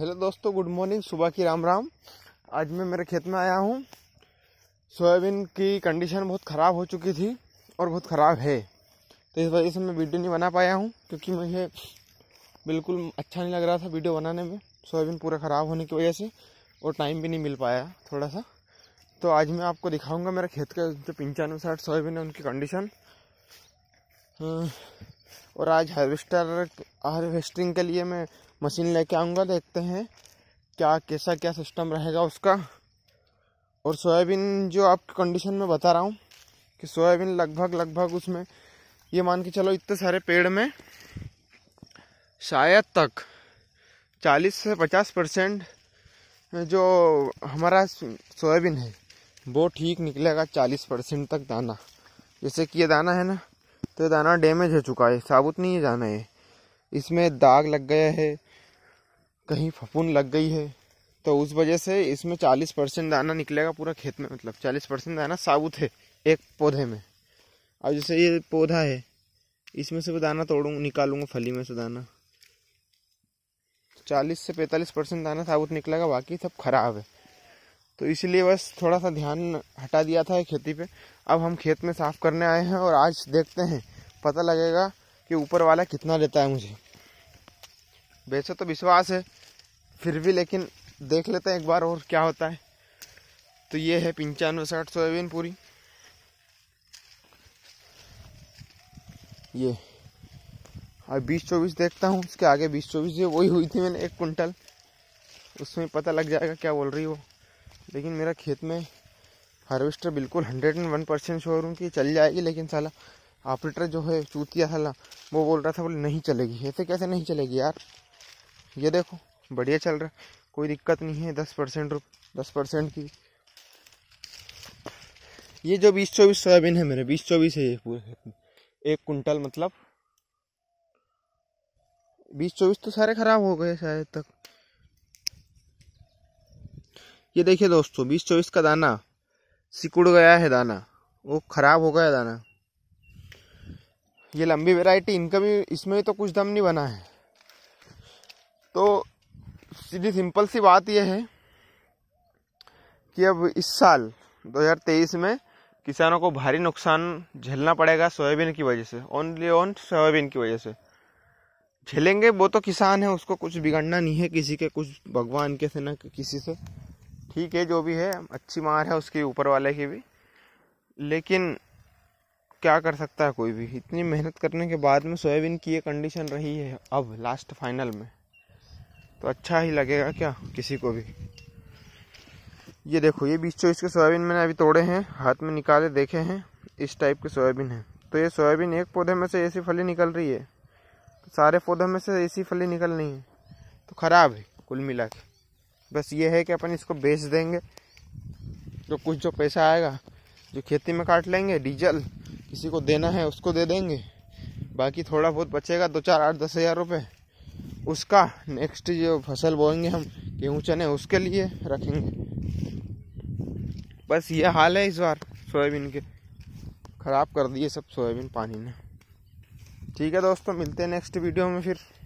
hello दोस्तों good morning सुबह की राम राम आज मैं मेरे खेत में आया हूँ सोयाबीन की कंडीशन बहुत ख़राब हो चुकी थी और बहुत ख़राब है तो इस वजह से मैं वीडियो नहीं बना पाया हूँ क्योंकि मुझे बिल्कुल अच्छा नहीं लग रहा था वीडियो बनाने में सोयाबीन पूरा ख़राब होने की वजह से और टाइम भी नहीं मिल पाया थोड़ा सा तो आज मैं आपको दिखाऊंगा मेरे खेत के जो पंचानवे साठ सोयाबीन है उनकी कंडीशन और आज हार्वेस्टर हार्वेस्टिंग के लिए मैं मशीन लेके आऊँगा देखते हैं क्या कैसा क्या सिस्टम रहेगा उसका और सोयाबीन जो आपकी कंडीशन में बता रहा हूँ कि सोयाबीन लगभग लगभग उसमें ये मान के चलो इतने सारे पेड़ में शायद तक 40 से 50 परसेंट जो हमारा सोयाबीन है वो ठीक निकलेगा 40 परसेंट तक दाना जैसे कि ये दाना है ना तो दाना डैमेज हो चुका है साबुत नहीं है जाना है इसमें दाग लग गया है कहीं फफून लग गई है तो उस वजह से इसमें चालीस परसेंट दाना निकलेगा पूरा खेत में मतलब चालीस परसेंट दाना साबुत है एक पौधे में और जैसे ये पौधा है इसमें से दाना तोड़ूंगा निकालूंगा फली में से दाना चालीस से पैंतालीस परसेंट दाना साबुत निकलेगा बाकी सब खराब है तो इसलिए बस थोड़ा सा ध्यान हटा दिया था खेती पे अब हम खेत में साफ़ करने आए हैं और आज देखते हैं पता लगेगा कि ऊपर वाला कितना लेता है मुझे वैसे तो विश्वास है फिर भी लेकिन देख लेते हैं एक बार और क्या होता है तो ये है पंचानवे साठ सोयाबीन पूरी ये और बीस चौबीस देखता हूँ उसके आगे बीस चौबीस वही हुई थी मैंने एक कुंटल उसमें पता लग जाएगा क्या बोल रही वो लेकिन मेरा खेत में हार्वेस्टर बिल्कुल hundred and one percent sure हूँ कि चल जाएगी लेकिन साला ऑपरेटर जो है चूतिया साला वो बोल रहा था बोले नहीं चलेगी ऐसे तो कैसे नहीं चलेगी यार ये देखो बढ़िया चल रहा कोई दिक्कत नहीं है दस परसेंट दस परसेंट की ये जो बीस चौबीस सोयाबीन है मेरे बीस चौबीस है ये पूरे एक कुंटल मतलब बीस चौबीस तो सारे खराब हो गए शायद तक ये देखिए दोस्तों बीस चौबीस का दाना सिकुड़ गया है दाना वो खराब हो गया दाना ये लंबी वैरायटी इनका भी इसमें तो कुछ दम नहीं बना है तो सीधी सिंपल सी बात यह है कि अब इस साल 2023 में किसानों को भारी नुकसान झेलना पड़ेगा सोयाबीन की वजह से ओनली ऑन सोयाबीन की वजह से झेलेंगे वो तो किसान है उसको कुछ बिगड़ना नहीं है किसी के कुछ भगवान के से ना किसी से ठीक है जो भी है अच्छी मार है उसके ऊपर वाले की भी लेकिन क्या कर सकता है कोई भी इतनी मेहनत करने के बाद में सोयाबीन की ये कंडीशन रही है अब लास्ट फाइनल में तो अच्छा ही लगेगा क्या किसी को भी ये देखो ये बीस चौबीस के सोयाबीन मैंने अभी तोड़े हैं हाथ में निकाले देखे हैं इस टाइप के सोयाबीन हैं तो ये सोयाबीन एक पौधे में से ऐसी फली निकल रही है तो सारे पौधों में से ऐसी फली निकल नहीं है तो ख़राब है कुल मिला के बस ये है कि अपन इसको बेच देंगे तो कुछ जो पैसा आएगा जो खेती में काट लेंगे डीजल किसी को देना है उसको दे देंगे बाकी थोड़ा बहुत बचेगा दो चार आठ दस हज़ार रुपये उसका नेक्स्ट जो फसल बोएंगे हम गेहूँ चने उसके लिए रखेंगे बस ये हाल है इस बार सोयाबीन के ख़राब कर दिए सब सोयाबीन पानी ने ठीक है दोस्तों मिलते हैं नेक्स्ट वीडियो में फिर